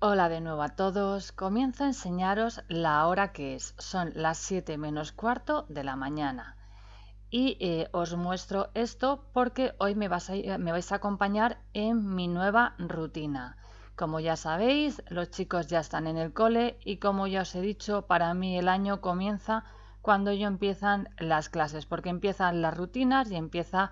Hola de nuevo a todos. Comienzo a enseñaros la hora que es. Son las 7 menos cuarto de la mañana. Y eh, os muestro esto porque hoy me, me vais a acompañar en mi nueva rutina. Como ya sabéis, los chicos ya están en el cole y como ya os he dicho, para mí el año comienza cuando yo empiezan las clases, porque empiezan las rutinas y empieza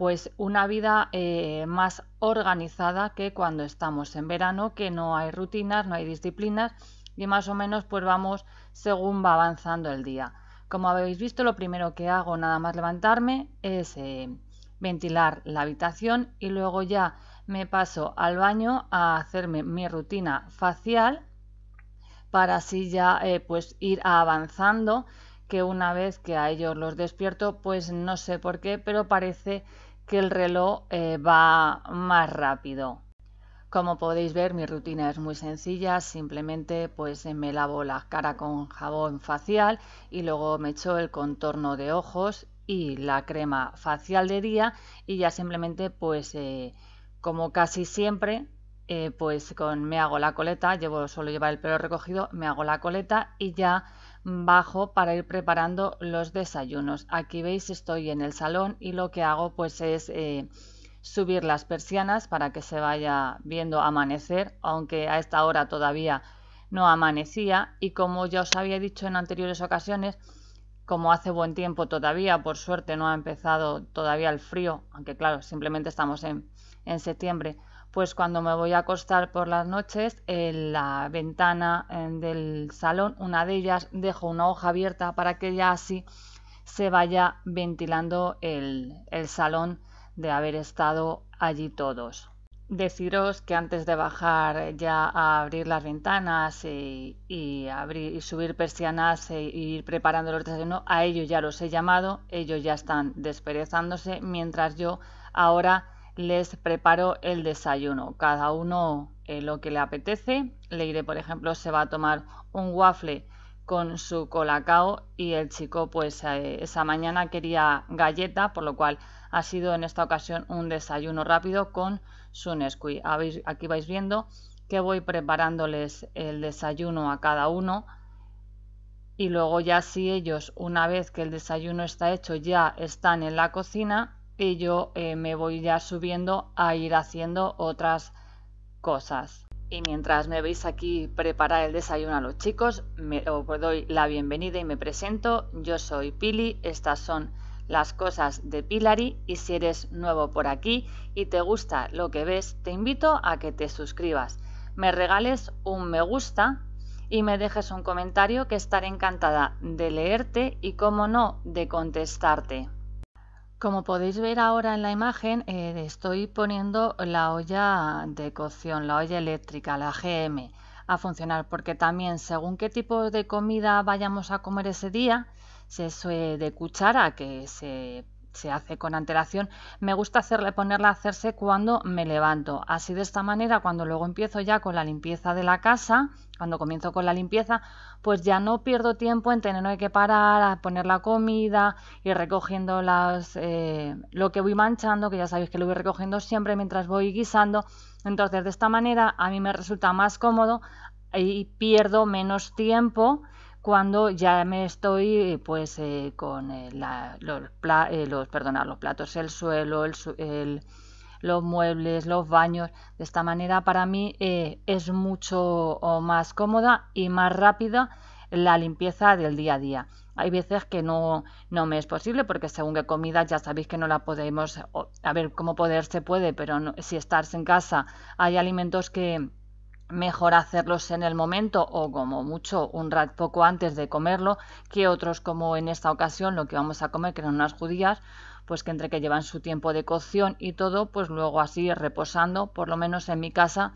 pues una vida eh, más organizada que cuando estamos en verano, que no hay rutinas, no hay disciplinas y más o menos pues vamos según va avanzando el día. Como habéis visto, lo primero que hago nada más levantarme es eh, ventilar la habitación y luego ya me paso al baño a hacerme mi rutina facial para así ya eh, pues ir avanzando que una vez que a ellos los despierto pues no sé por qué pero parece que el reloj eh, va más rápido. Como podéis ver, mi rutina es muy sencilla, simplemente pues eh, me lavo la cara con jabón facial y luego me echo el contorno de ojos y la crema facial de día y ya simplemente pues eh, como casi siempre pues con me hago la coleta, llevo solo llevar el pelo recogido, me hago la coleta y ya bajo para ir preparando los desayunos. Aquí veis estoy en el salón y lo que hago pues es eh, subir las persianas para que se vaya viendo amanecer, aunque a esta hora todavía no amanecía y como ya os había dicho en anteriores ocasiones, como hace buen tiempo todavía, por suerte no ha empezado todavía el frío, aunque claro, simplemente estamos en, en septiembre, pues cuando me voy a acostar por las noches, en la ventana del salón, una de ellas, dejo una hoja abierta para que ya así se vaya ventilando el, salón de haber estado allí todos. Deciros que antes de bajar ya a abrir las ventanas y, abrir, y subir persianas e ir preparando los desayunos, a ellos ya los he llamado, ellos ya están desperezándose, mientras yo ahora les preparo el desayuno. Cada uno eh, lo que le apetece. Leire, por ejemplo, se va a tomar un waffle con su colacao y el chico pues eh, esa mañana quería galleta, por lo cual ha sido en esta ocasión un desayuno rápido con su Nesquik. Aquí vais viendo que voy preparándoles el desayuno a cada uno y luego ya si ellos una vez que el desayuno está hecho ya están en la cocina y yo eh, me voy ya subiendo a ir haciendo otras cosas. Y mientras me veis aquí preparar el desayuno a los chicos, me os doy la bienvenida y me presento. Yo soy Pili, estas son las cosas de Pilari y si eres nuevo por aquí y te gusta lo que ves, te invito a que te suscribas, me regales un me gusta y me dejes un comentario que estaré encantada de leerte y, como no, de contestarte. Como podéis ver ahora en la imagen, eh, estoy poniendo la olla de cocción, la olla eléctrica, la GM, a funcionar, porque también según qué tipo de comida vayamos a comer ese día, se es de cuchara, que se se hace con antelación, me gusta hacerle, ponerla a hacerse cuando me levanto. Así de esta manera, cuando luego empiezo ya con la limpieza de la casa, cuando comienzo con la limpieza, pues ya no pierdo tiempo en tener que parar a poner la comida, y recogiendo las, eh, lo que voy manchando, que ya sabéis que lo voy recogiendo siempre mientras voy guisando. Entonces, de esta manera a mí me resulta más cómodo y pierdo menos tiempo cuando ya me estoy pues eh, con eh, los, eh, los, platos, el suelo, el, los muebles, los baños. De esta manera para mí es mucho más cómoda y más rápida la limpieza del día a día. Hay veces que no, no me es posible porque según qué comida ya sabéis que no la podemos, a ver cómo poder se puede, pero si estás en casa hay alimentos que, mejor hacerlos en el momento o como mucho un rat poco antes de comerlo que otros como en esta ocasión lo que vamos a comer que eran unas judías pues que entre que llevan su tiempo de cocción y todo pues luego así reposando por lo menos en mi casa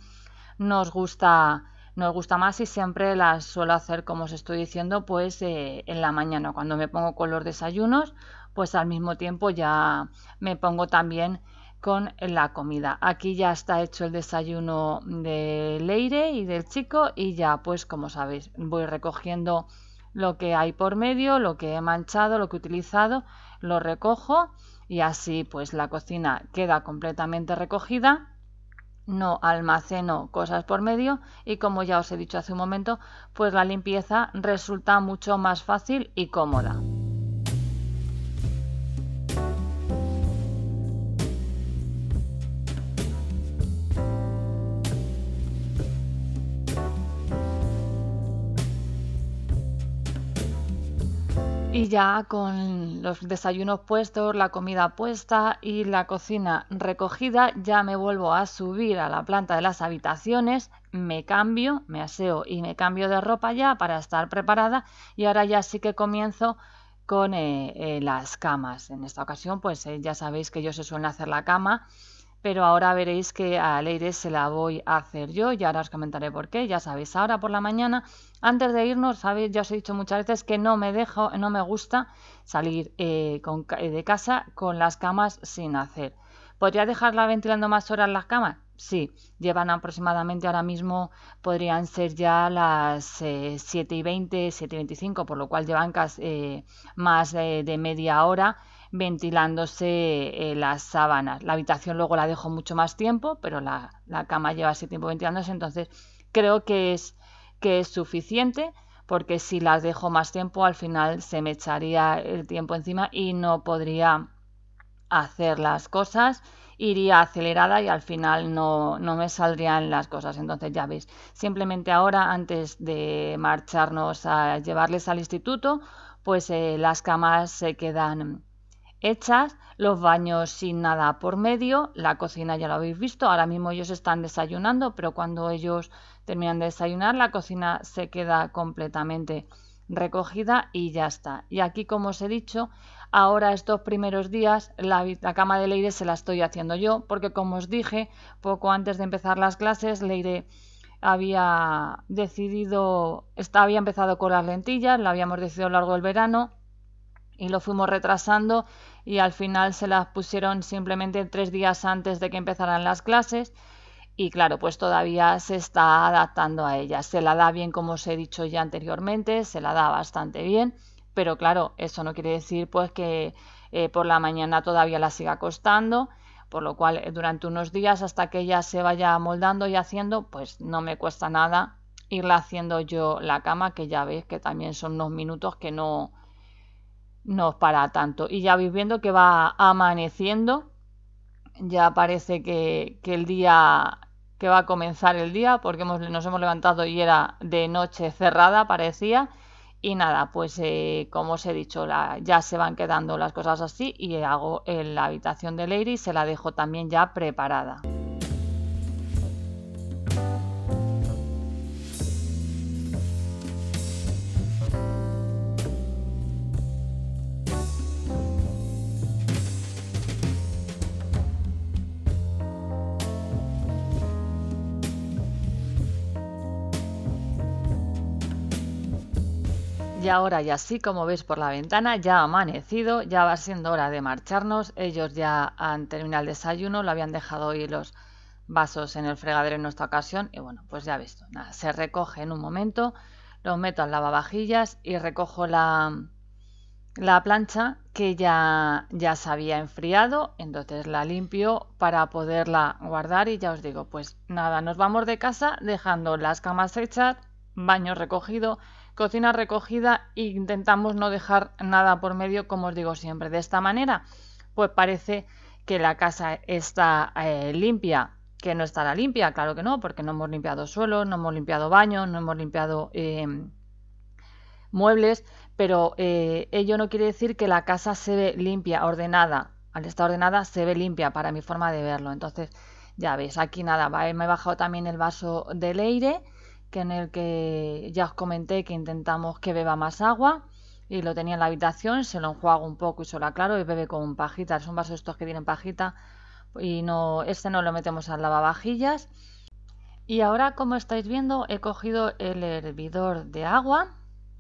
nos gusta nos gusta más y siempre las suelo hacer como os estoy diciendo pues eh, en la mañana cuando me pongo con los desayunos pues al mismo tiempo ya me pongo también con la comida. Aquí ya está hecho el desayuno de Leire y del chico y ya pues como sabéis voy recogiendo lo que hay por medio, lo que he manchado, lo que he utilizado, lo recojo y así pues la cocina queda completamente recogida. No almaceno cosas por medio y como ya os he dicho hace un momento, pues la limpieza resulta mucho más fácil y cómoda. ya con los desayunos puestos, la comida puesta y la cocina recogida, ya me vuelvo a subir a la planta de las habitaciones, me cambio, me aseo y me cambio de ropa ya para estar preparada y ahora ya sí que comienzo con eh, eh, las camas. En esta ocasión, pues eh, ya sabéis que yo se suelen hacer la cama pero ahora veréis que a Leire se la voy a hacer yo y ahora os comentaré por qué, ya sabéis, ahora por la mañana, antes de irnos, sabéis, ya os he dicho muchas veces que no me dejo, no me gusta salir eh, eh, de casa con las camas sin hacer. ¿Podría dejarla ventilando más horas las camas? Sí, llevan aproximadamente ahora mismo, podrían ser ya las eh, siete 7 y 20, 7 y 25, por lo cual llevan más de media hora ventilándose eh, las sábanas. La habitación luego la dejo mucho más tiempo, pero la, cama lleva ese tiempo ventilándose, entonces creo que es, que es suficiente porque si las dejo más tiempo al final se me echaría el tiempo encima y no podría hacer las cosas, iría acelerada y al final no, me saldrían las cosas. Entonces ya veis, simplemente ahora antes de marcharnos a llevarles al instituto, pues eh, las camas se quedan hechas, los baños sin nada por medio, la cocina ya lo habéis visto, ahora mismo ellos están desayunando, pero cuando ellos terminan de desayunar, la cocina se queda completamente recogida y ya está. Y aquí, como os he dicho, ahora estos primeros días la, cama de Leire se la estoy haciendo yo, porque como os dije, poco antes de empezar las clases, Leire había decidido, está, había empezado con las lentillas, la habíamos decidido a lo largo del verano y lo fuimos retrasando y al final se las pusieron simplemente tres días antes de que empezaran las clases y claro, pues todavía se está adaptando a ella. Se la da bien, como os he dicho ya anteriormente, se la da bastante bien, pero claro, eso no quiere decir pues que eh, por la mañana todavía la siga costando, por lo cual eh, durante unos días hasta que ella se vaya moldando y haciendo, pues no me cuesta nada irla haciendo yo la cama, que ya veis que también son unos minutos que no, no para tanto. Y ya vais viendo que va amaneciendo, ya parece que, que el día que va a comenzar el día, porque nos hemos levantado y era de noche cerrada, parecía. Y nada, pues eh, como os he dicho, ya se van quedando las cosas así y hago en eh, la habitación de Lady se la dejo también ya preparada. Y ahora, y así como veis por la ventana, ya ha amanecido, ya va siendo hora de marcharnos. Ellos ya han terminado el desayuno, lo habían dejado hoy los vasos en el fregadero en nuestra ocasión. Y bueno, pues ya visto, nada, se recoge en un momento, lo meto al lavavajillas y recojo la, la plancha que ya, ya se había enfriado, entonces la limpio para poderla guardar y ya os digo, pues nada, nos vamos de casa dejando las camas hechas, baño recogido, cocina recogida e intentamos no dejar nada por medio, como os digo siempre. De esta manera, pues parece que la casa está eh, limpia, que no estará limpia, claro que no, porque no hemos limpiado suelo, no hemos limpiado baño, no hemos limpiado em, muebles, pero eh, ello no quiere decir que la casa se ve limpia, ordenada. Al estar ordenada se ve limpia para mi forma de verlo. Entonces, ya veis, aquí nada, me he bajado también el vaso del aire que en el que ya os comenté que intentamos que beba más agua y lo tenía en la habitación, se lo enjuago un poco y se lo aclaro y bebe con pajita. Son vasos estos que tienen pajita y no, este no lo metemos al lavavajillas. Y ahora, como estáis viendo, he cogido el hervidor de agua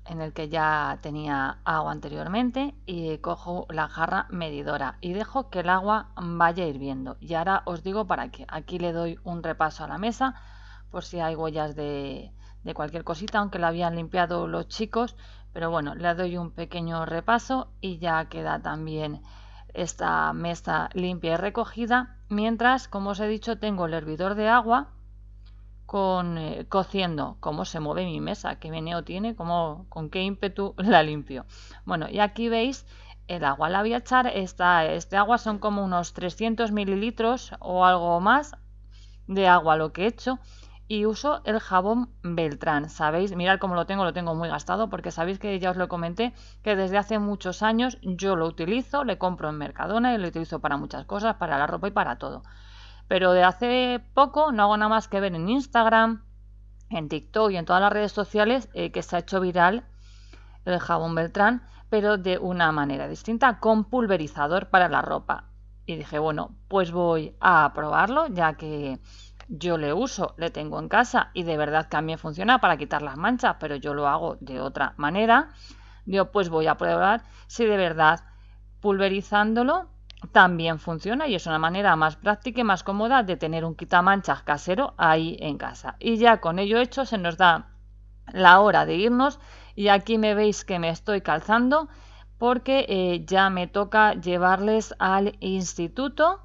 en el que ya tenía agua anteriormente y cojo la jarra medidora y dejo que el agua vaya hirviendo. Y ahora os digo para qué. Aquí le doy un repaso a la mesa por si hay huellas de, cualquier cosita, aunque la habían limpiado los chicos. Pero bueno, le doy un pequeño repaso y ya queda también esta mesa limpia y recogida. Mientras, como os he dicho, tengo el hervidor de agua con, eh, cociendo cómo se mueve mi mesa, qué meneo tiene, con qué ímpetu la limpio. Bueno, y aquí veis el agua la voy a echar. este agua son como unos 300 mililitros o algo más de agua lo que he hecho y uso el jabón Beltrán. Sabéis, mirad cómo lo tengo, lo tengo muy gastado porque sabéis que ya os lo comenté que desde hace muchos años yo lo utilizo, le compro en Mercadona y lo utilizo para muchas cosas, para la ropa y para todo. Pero de hace poco no hago nada más que ver en Instagram, en TikTok y en todas las redes sociales eh, que se ha hecho viral el jabón Beltrán, pero de una manera distinta, con pulverizador para la ropa. Y dije, bueno, pues voy a probarlo, ya que yo le uso, le tengo en casa y de verdad también funciona para quitar las manchas, pero yo lo hago de otra manera. Yo pues voy a probar si de verdad pulverizándolo también funciona y es una manera más práctica y más cómoda de tener un quitamanchas casero ahí en casa. Y ya con ello hecho se nos da la hora de irnos y aquí me veis que me estoy calzando porque eh, ya me toca llevarles al instituto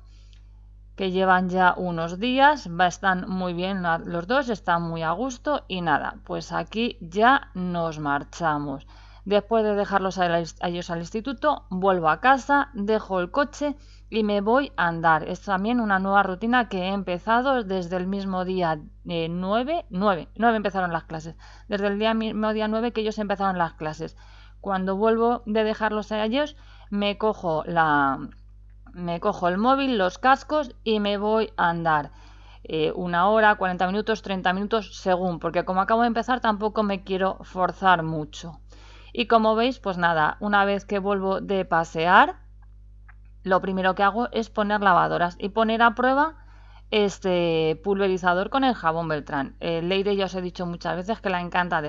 que llevan ya unos días, están muy bien los dos, están muy a gusto y nada, pues aquí ya nos marchamos. Después de dejarlos a, ellos al instituto, vuelvo a casa, dejo el coche y me voy a andar. Es también una nueva rutina que he empezado desde el mismo día 9, 9, 9 empezaron las clases, desde el día, mismo día 9 que ellos empezaron las clases. Cuando vuelvo de dejarlos a ellos, me cojo la, me cojo el móvil, los cascos y me voy a andar. Eh, una hora, 40 minutos, 30 minutos, según, porque como acabo de empezar tampoco me quiero forzar mucho. Y como veis, pues nada, una vez que vuelvo de pasear, lo primero que hago es poner lavadoras y poner a prueba este pulverizador con el jabón Beltrán. Eh, Leire ya os he dicho muchas veces que la encanta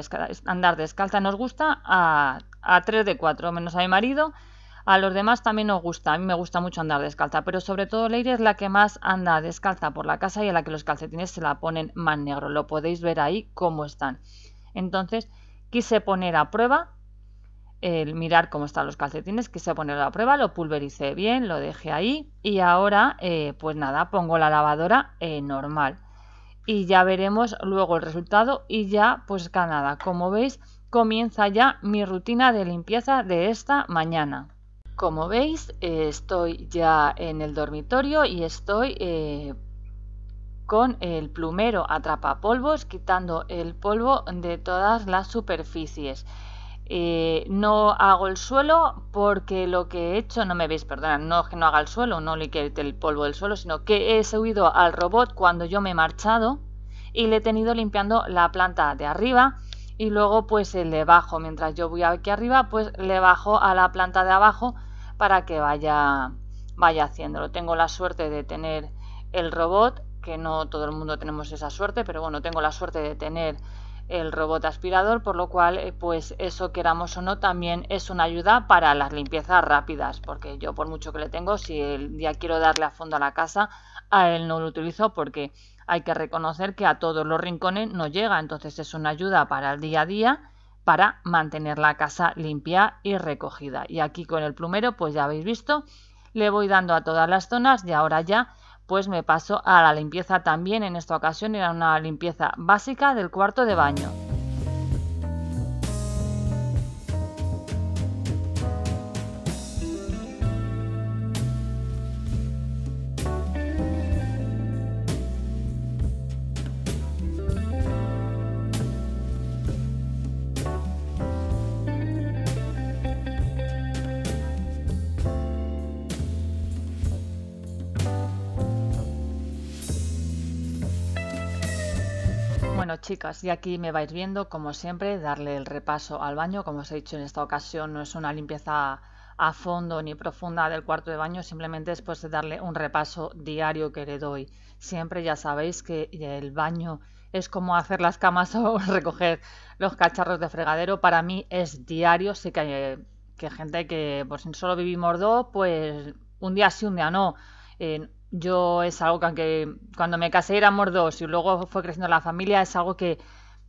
andar descalza, nos gusta a, a de cuatro, menos a mi marido, a los demás también nos gusta, a mí me gusta mucho andar descalza, pero sobre todo Leire es la que más anda descalza por la casa y a la que los calcetines se la ponen más negro. Lo podéis ver ahí cómo están. Entonces, quise poner a prueba el mirar cómo están los calcetines, quise poner a prueba, lo pulvericé bien, lo dejé ahí y ahora eh, pues nada, pongo la lavadora eh, normal y ya veremos luego el resultado y ya pues nada, como veis comienza ya mi rutina de limpieza de esta mañana. Como veis, eh, estoy ya en el dormitorio y estoy eh, con el plumero atrapapolvos, quitando el polvo de todas las superficies. Eh, no hago el suelo porque lo que he hecho, no me veis, perdón, no es que no haga el suelo, no le quede el polvo del suelo, sino que he subido al robot cuando yo me he marchado y le he tenido limpiando la planta de arriba y luego pues el de abajo, mientras yo voy aquí arriba, pues le bajo a la planta de abajo para que vaya, vaya haciéndolo. Tengo la suerte de tener el robot, que no todo el mundo tenemos esa suerte, pero bueno, tengo la suerte de tener el robot aspirador, por lo cual, eh, pues eso queramos o no, también es una ayuda para las limpiezas rápidas, porque yo por mucho que le tengo, si el día quiero darle a fondo a la casa, a él no lo utilizo porque hay que reconocer que a todos los rincones no llega, entonces es una ayuda para el día a día para mantener la casa limpia y recogida. Y aquí con el plumero, pues ya habéis visto, le voy dando a todas las zonas y ahora ya pues me paso a la limpieza también. En esta ocasión era una limpieza básica del cuarto de baño. chicas, y aquí me vais viendo, como siempre, darle el repaso al baño. Como os he dicho en esta ocasión, no es una limpieza a fondo ni profunda del cuarto de baño, simplemente es de pues, darle un repaso diario que le doy. Siempre ya sabéis que eh, el baño es como hacer las camas o recoger los cacharros de fregadero. Para mí es diario, sé que hay que gente que si pues, solo vivimos dos, pues un día sí, un día no. Yo es algo que cuando me casé éramos dos y luego fue creciendo la familia, es algo que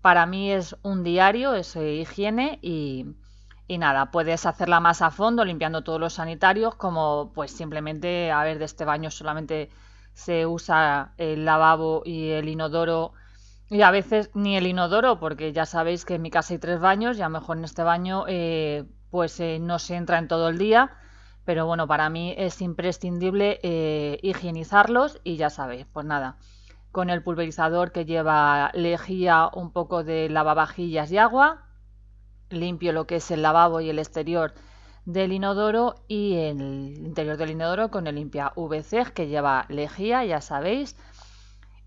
para mí es un diario, es eh, higiene y, nada, puedes hacerla más a fondo limpiando todos los sanitarios como pues simplemente, a ver, de este baño solamente se usa el lavabo y el inodoro y a veces ni el inodoro porque ya sabéis que en mi casa hay tres baños y a lo mejor en este baño eh, pues eh, no se entra en todo el día pero bueno, para mí es imprescindible eh, higienizarlos y ya sabéis, pues nada, con el pulverizador que lleva lejía, un poco de lavavajillas y agua, limpio lo que es el lavabo y el exterior del inodoro y el interior del inodoro con el limpia VC que lleva lejía, ya sabéis,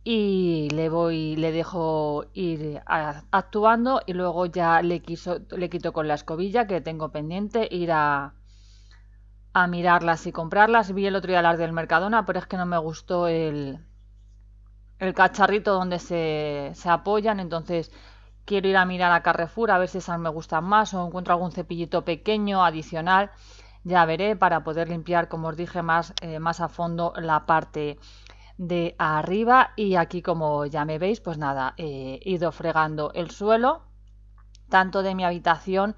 y le voy le dejo ir actuando y luego ya le, quiso, le quito con la escobilla que tengo pendiente ir a a mirarlas y comprarlas. Vi el otro día las del Mercadona, pero es que no me gustó el, el cacharrito donde se, se apoyan, entonces quiero ir a mirar a Carrefour a ver si esas me gustan más o encuentro algún cepillito pequeño adicional. Ya veré para poder limpiar, como os dije, más, eh, más a fondo la parte de arriba y aquí como ya me veis pues nada he ido fregando el suelo tanto de mi habitación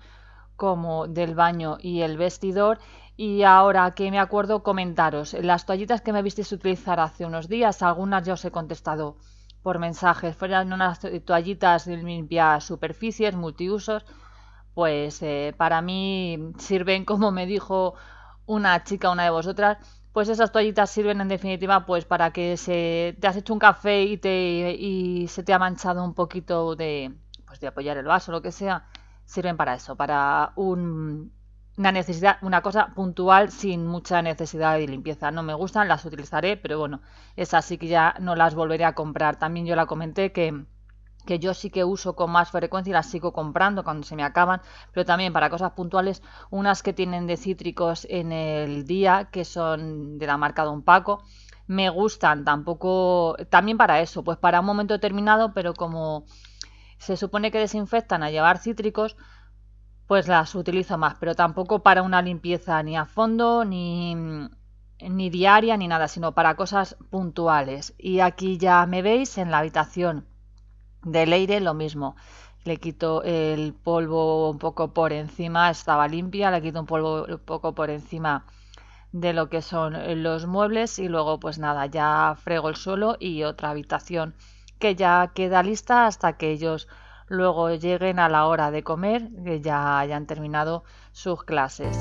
como del baño y el vestidor y ahora que me acuerdo, comentaros. Las toallitas que me visteis utilizar hace unos días, algunas ya os he contestado por mensajes. Fueran unas toallitas de limpias superficies, multiusos. Pues eh, para mí sirven, como me dijo una chica, una de vosotras, pues esas toallitas sirven en definitiva pues para que se te has hecho un café y te y se te ha manchado un poquito de pues de apoyar el vaso lo que sea sirven para eso para un una necesidad, una cosa puntual sin mucha necesidad de limpieza. No me gustan, las utilizaré, pero bueno, esas sí que ya no las volveré a comprar. También yo la comenté que, que yo sí que uso con más frecuencia y las sigo comprando cuando se me acaban, pero también para cosas puntuales, unas que tienen de cítricos en el día, que son de la marca Don Paco, me gustan, tampoco, también para eso, pues para un momento determinado, pero como se supone que desinfectan a llevar cítricos, pues las utilizo más, pero tampoco para una limpieza ni a fondo, ni, ni diaria, ni nada, sino para cosas puntuales. Y aquí ya me veis en la habitación del aire lo mismo. Le quito el polvo un poco por encima, estaba limpia, le quito un polvo un poco por encima de lo que son los muebles y luego pues nada, ya frego el suelo y otra habitación que ya queda lista hasta que ellos luego lleguen a la hora de comer, que ya hayan terminado sus clases.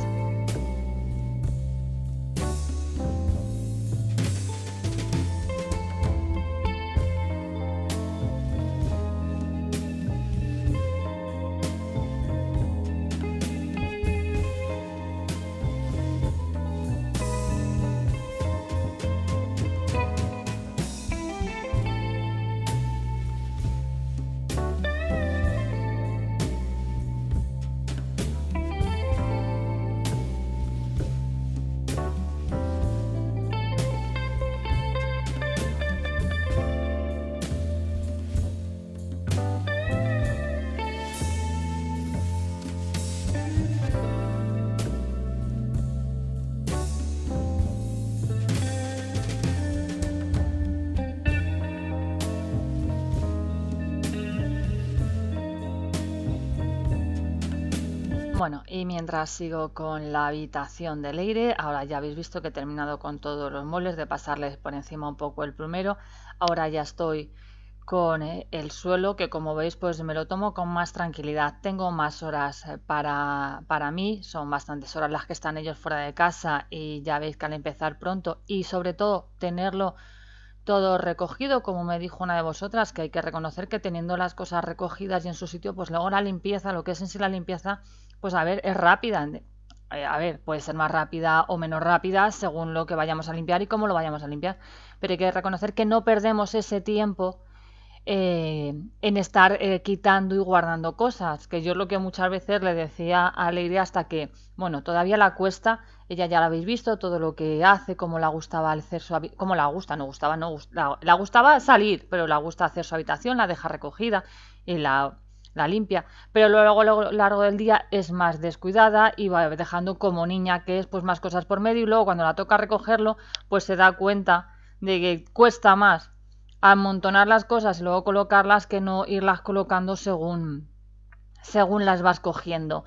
Bueno, y mientras sigo con la habitación del aire, ahora ya habéis visto que he terminado con todos los muebles, de pasarles por encima un poco el primero. Ahora ya estoy con eh, el suelo, que como veis, pues me lo tomo con más tranquilidad. Tengo más horas eh, para, para mí, son bastantes horas las que están ellos fuera de casa y ya veis que al empezar pronto y sobre todo tenerlo todo recogido, como me dijo una de vosotras, que hay que reconocer que teniendo las cosas recogidas y en su sitio, pues luego la limpieza, lo que es en sí la limpieza, pues a ver, es rápida. Eh, a ver, puede ser más rápida o menos rápida según lo que vayamos a limpiar y cómo lo vayamos a limpiar. Pero hay que reconocer que no perdemos ese tiempo eh, en estar eh, quitando y guardando cosas, que yo lo que muchas veces le decía a Leire hasta que, bueno, todavía la cuesta, ella ya la habéis visto, todo lo que hace, cómo la gustaba hacer su cómo la gusta, no gustaba, no la, gustaba salir, pero la gusta hacer su habitación, la deja recogida y la la limpia, pero luego a lo largo del día es más descuidada y va dejando como niña que es pues más cosas por medio y luego cuando la toca recogerlo pues se da cuenta de que cuesta más amontonar las cosas y luego colocarlas que no irlas colocando según según las vas cogiendo.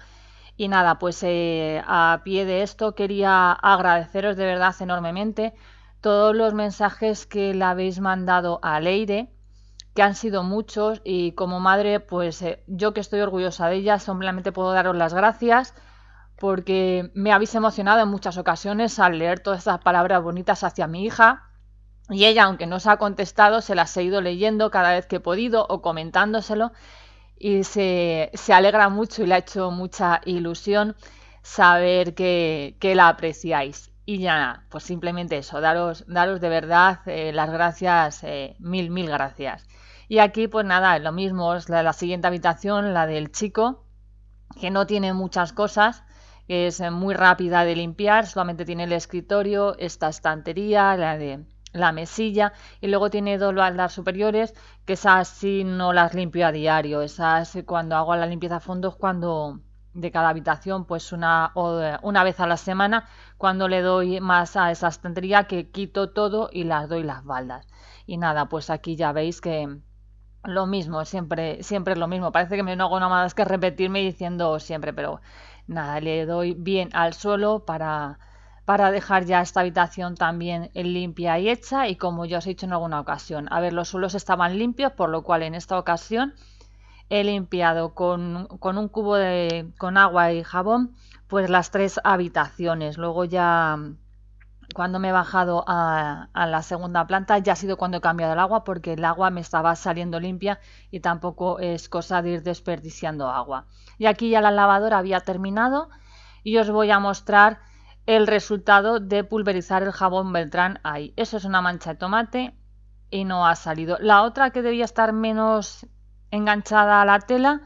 Y nada, pues eh, a pie de esto quería agradeceros de verdad enormemente todos los mensajes que le habéis mandado a Leire que han sido muchos y como madre, pues eh, yo que estoy orgullosa de ella simplemente puedo daros las gracias porque me habéis emocionado en muchas ocasiones al leer todas esas palabras bonitas hacia mi hija y ella, aunque no se ha contestado, se las he ido leyendo cada vez que he podido o comentándoselo y se, se alegra mucho y le ha hecho mucha ilusión saber que, la apreciáis. Y ya, pues simplemente eso, daros, daros de verdad eh, las gracias, eh, mil, mil gracias. Y aquí, pues nada, lo mismo, es la, la siguiente habitación, la del chico, que no tiene muchas cosas, es muy rápida de limpiar, solamente tiene el escritorio, esta estantería, la de la mesilla y luego tiene dos baldas superiores que esas sí no las limpio a diario, esas eh, cuando hago la limpieza a fondo es cuando de cada habitación pues una, eh, una vez a la semana cuando le doy más a esa estantería que quito todo y las doy las baldas y nada pues aquí ya veis que lo mismo, siempre, siempre lo mismo. Parece que me no hago nada más que repetirme diciendo siempre, pero nada, le doy bien al suelo para, para dejar ya esta habitación también limpia y hecha y como ya os he dicho en alguna ocasión, a ver, los suelos estaban limpios, por lo cual en esta ocasión he limpiado con, con un cubo de con agua y jabón pues las tres habitaciones. Luego ya cuando me he bajado a, la segunda planta ya ha sido cuando he cambiado el agua porque el agua me estaba saliendo limpia y tampoco es cosa de ir desperdiciando agua. Y aquí ya la lavadora había terminado y os voy a mostrar el resultado de pulverizar el jabón Beltrán ahí. Eso es una mancha de tomate y no ha salido. La otra que debía estar menos enganchada a la tela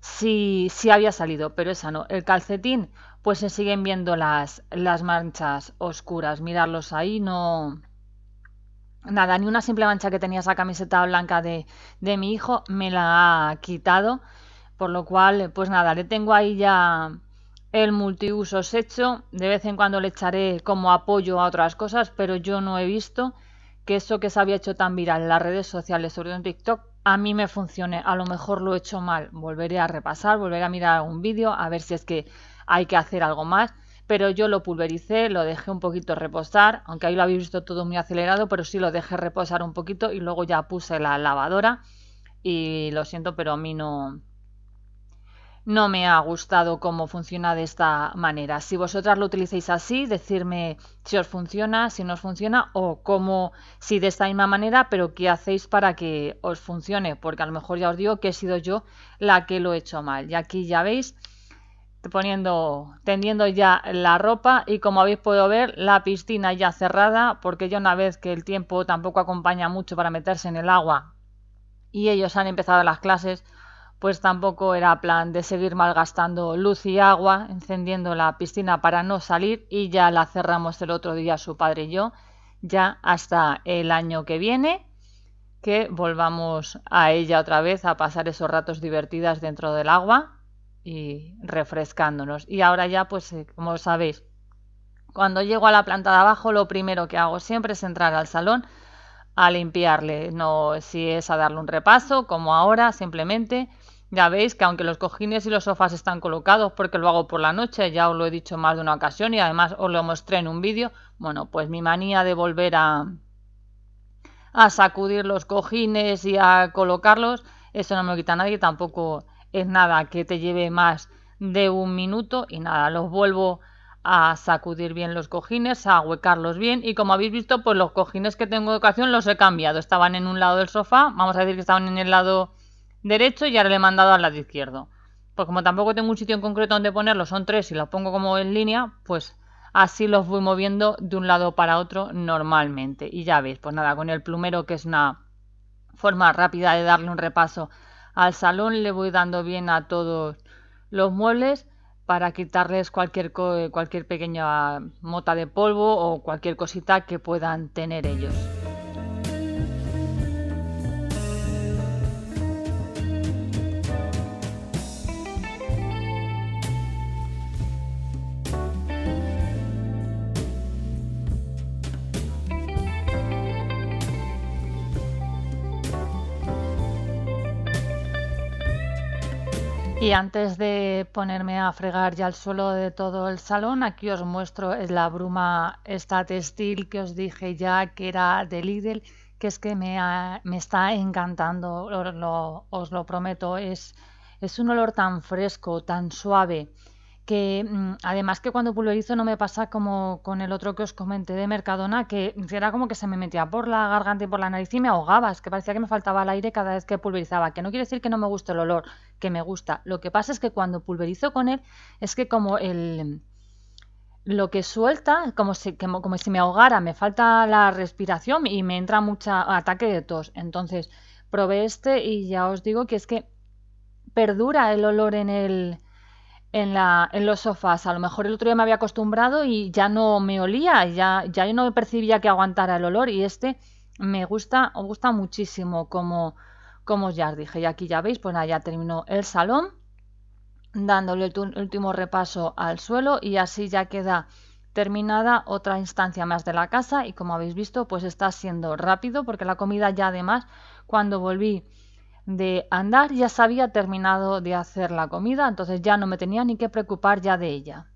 sí, sí había salido, pero esa no. El calcetín pues se siguen viendo las, las manchas oscuras. Mirarlos ahí, no, nada, ni una simple mancha que tenía esa camiseta blanca de, de, mi hijo me la ha quitado. Por lo cual, pues nada, le tengo ahí ya el multiusos hecho. De vez en cuando le echaré como apoyo a otras cosas, pero yo no he visto que eso que se había hecho tan viral en las redes sociales, sobre todo en TikTok, a mí me funcione. A lo mejor lo he hecho mal. Volveré a repasar, volveré a mirar un vídeo, a ver si es que hay que hacer algo más, pero yo lo pulvericé, lo dejé un poquito reposar, aunque ahí lo habéis visto todo muy acelerado, pero sí lo dejé reposar un poquito y luego ya puse la lavadora y lo siento, pero a mí no, no me ha gustado cómo funciona de esta manera. Si vosotras lo utilicéis así, decirme si os funciona, si no os funciona o cómo, si de esta misma manera, pero qué hacéis para que os funcione, porque a lo mejor ya os digo que he sido yo la que lo he hecho mal. Y aquí ya veis poniendo, tendiendo ya la ropa y como habéis podido ver, la piscina ya cerrada, porque ya una vez que el tiempo tampoco acompaña mucho para meterse en el agua y ellos han empezado las clases, pues tampoco era plan de seguir malgastando luz y agua, encendiendo la piscina para no salir y ya la cerramos el otro día su padre y yo, ya hasta el año que viene, que volvamos a ella otra vez a pasar esos ratos divertidas dentro del agua y refrescándonos. Y ahora ya, pues eh, como sabéis, cuando llego a la planta de abajo, lo primero que hago siempre es entrar al salón a limpiarle. No si es a darle un repaso, como ahora, simplemente. Ya veis que aunque los cojines y los sofás están colocados, porque lo hago por la noche, ya os lo he dicho más de una ocasión y además os lo mostré en un vídeo, bueno, pues mi manía de volver a, a sacudir los cojines y a colocarlos, eso no me lo quita nadie, tampoco es nada que te lleve más de un minuto y nada, los vuelvo a sacudir bien los cojines, a huecarlos bien y como habéis visto, pues los cojines que tengo de ocasión los he cambiado, estaban en un lado del sofá, vamos a decir que estaban en el lado derecho y ahora le he mandado al lado izquierdo. Pues como tampoco tengo un sitio en concreto donde ponerlos, son tres y los pongo como en línea, pues así los voy moviendo de un lado para otro normalmente. Y ya veis, pues nada, con el plumero que es una forma rápida de darle un repaso al salón le voy dando bien a todos los muebles para quitarles cualquier, cualquier pequeña mota de polvo o cualquier cosita que puedan tener ellos. Y antes de ponerme a fregar ya el suelo de todo el salón, aquí os muestro es la bruma esta textil que os dije ya que era de Lidl, que es que me, está encantando, os lo prometo, es, es un olor tan fresco, tan suave que mm, además que cuando pulverizo no me pasa como con el otro que os comenté de Mercadona, que era como que se me metía por la garganta y por la nariz y me ahogaba, es que parecía que me faltaba el aire cada vez que pulverizaba, que no quiere decir que no me guste el olor, que me gusta, lo que pasa es que cuando pulverizo con él es que como el lo que suelta, como si, si me ahogara, me falta la respiración y me entra mucho ataque de tos. Entonces, probé este y ya os digo que es que perdura el olor en el, en, los sofás. A lo mejor el otro día me había acostumbrado y ya no me olía, ya, ya yo no percibía que aguantara el olor y este me gusta, me gusta muchísimo como, como ya os dije. Y aquí ya veis, pues ya terminó el salón dándole el último repaso al suelo y así ya queda terminada otra instancia más de la casa y como habéis visto pues está siendo rápido porque la comida ya además cuando volví de andar ya se había terminado de hacer la comida, entonces ya no me tenía ni que preocupar ya de ella.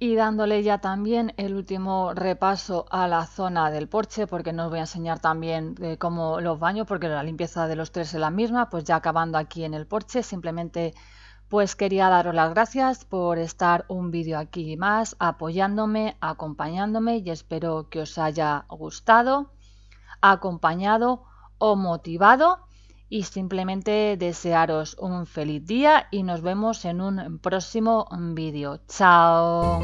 Y dándole ya también el último repaso a la zona del porche, porque no os voy a enseñar también eh, cómo los baños, porque la limpieza de los tres es la misma, pues ya acabando aquí en el porche, simplemente pues quería daros las gracias por estar un vídeo aquí más, apoyándome, acompañándome y espero que os haya gustado, acompañado o motivado y simplemente desearos un feliz día y nos vemos en un próximo vídeo. ¡Chao!